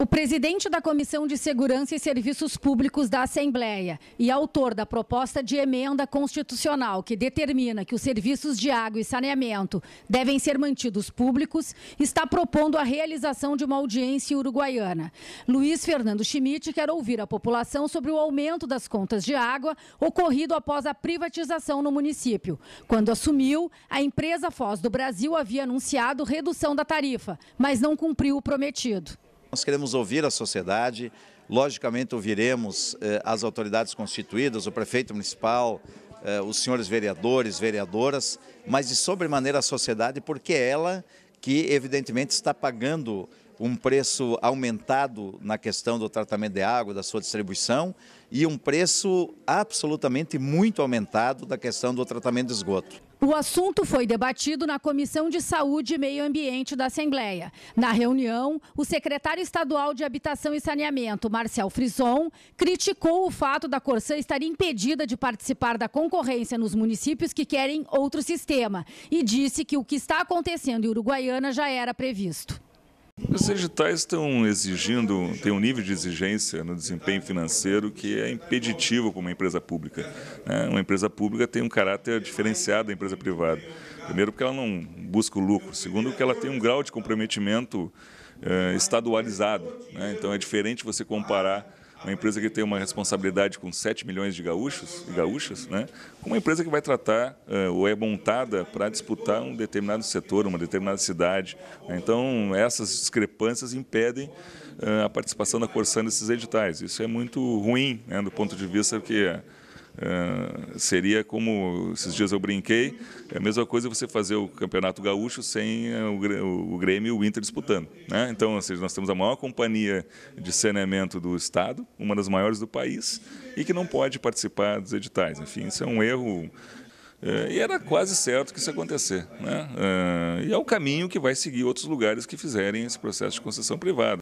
O presidente da Comissão de Segurança e Serviços Públicos da Assembleia e autor da proposta de emenda constitucional que determina que os serviços de água e saneamento devem ser mantidos públicos, está propondo a realização de uma audiência uruguaiana. Luiz Fernando Schmidt quer ouvir a população sobre o aumento das contas de água ocorrido após a privatização no município. Quando assumiu, a empresa Foz do Brasil havia anunciado redução da tarifa, mas não cumpriu o prometido. Nós queremos ouvir a sociedade, logicamente ouviremos eh, as autoridades constituídas, o prefeito municipal, eh, os senhores vereadores, vereadoras, mas de sobremaneira a sociedade, porque é ela que evidentemente está pagando um preço aumentado na questão do tratamento de água, da sua distribuição, e um preço absolutamente muito aumentado da questão do tratamento de esgoto. O assunto foi debatido na Comissão de Saúde e Meio Ambiente da Assembleia. Na reunião, o secretário estadual de Habitação e Saneamento, Marcel Frison, criticou o fato da Corsã estar impedida de participar da concorrência nos municípios que querem outro sistema e disse que o que está acontecendo em Uruguaiana já era previsto. Os digitais estão exigindo, tem um nível de exigência no desempenho financeiro que é impeditivo para uma empresa pública. Né? Uma empresa pública tem um caráter diferenciado da empresa privada. Primeiro, porque ela não busca o lucro. Segundo, porque ela tem um grau de comprometimento eh, estadualizado. Né? Então, é diferente você comparar uma empresa que tem uma responsabilidade com 7 milhões de gaúchos e gaúchas, né, com uma empresa que vai tratar eh, ou é montada para disputar um determinado setor, uma determinada cidade. Né? Então, essas discrepâncias impedem eh, a participação da Corsã nesses editais. Isso é muito ruim né, do ponto de vista que eh, seria como esses dias eu brinquei, é a mesma coisa você fazer o Campeonato Gaúcho sem eh, o, o Grêmio e o Inter disputando. Né? Então, ou seja, nós temos a maior companhia de saneamento do Estado, uma das maiores do país, e que não pode participar dos editais. Enfim, isso é um erro é, e era quase certo que isso acontecer. Né? É, e é o caminho que vai seguir outros lugares que fizerem esse processo de concessão privada.